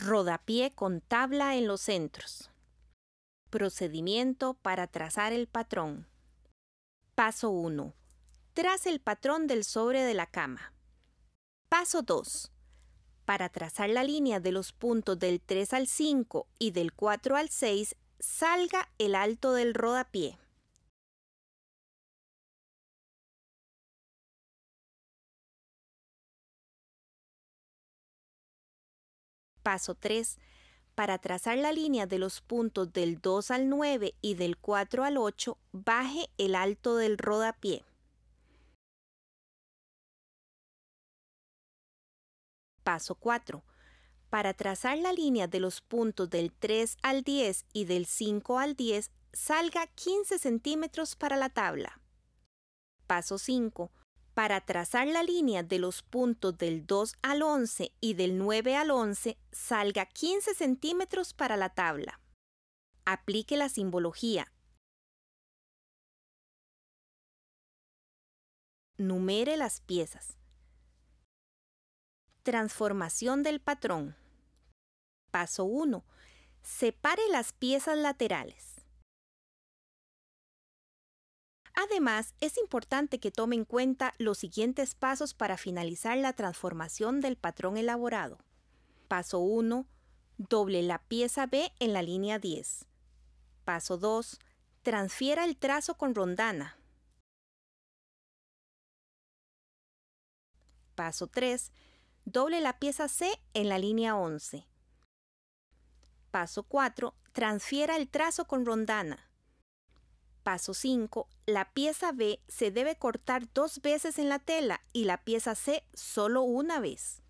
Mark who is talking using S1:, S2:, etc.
S1: rodapié con tabla en los centros. Procedimiento para trazar el patrón. Paso 1. Traza el patrón del sobre de la cama. Paso 2. Para trazar la línea de los puntos del 3 al 5 y del 4 al 6, salga el alto del
S2: rodapié.
S1: paso 3, para trazar la línea de los puntos del 2 al 9 y del 4 al 8, baje el alto del rodapié. Paso 4. Para trazar la línea de los puntos del 3 al 10 y del 5 al 10, salga 15 centímetros para la tabla. Paso 5 para trazar la línea de los puntos del 2 al 11 y del 9 al 11, salga 15 centímetros para la tabla. Aplique la simbología.
S2: Numere las
S1: piezas. Transformación del patrón. Paso 1. Separe las piezas laterales. Además, es importante que tome en cuenta los siguientes pasos para finalizar la transformación del patrón elaborado. Paso 1. Doble la pieza B en la línea 10. Paso 2. Transfiera el trazo con rondana. Paso 3. Doble la pieza C en la línea 11. Paso 4. Transfiera el trazo con rondana. Paso 5. La pieza B se debe cortar dos veces en la tela y la pieza C solo una vez.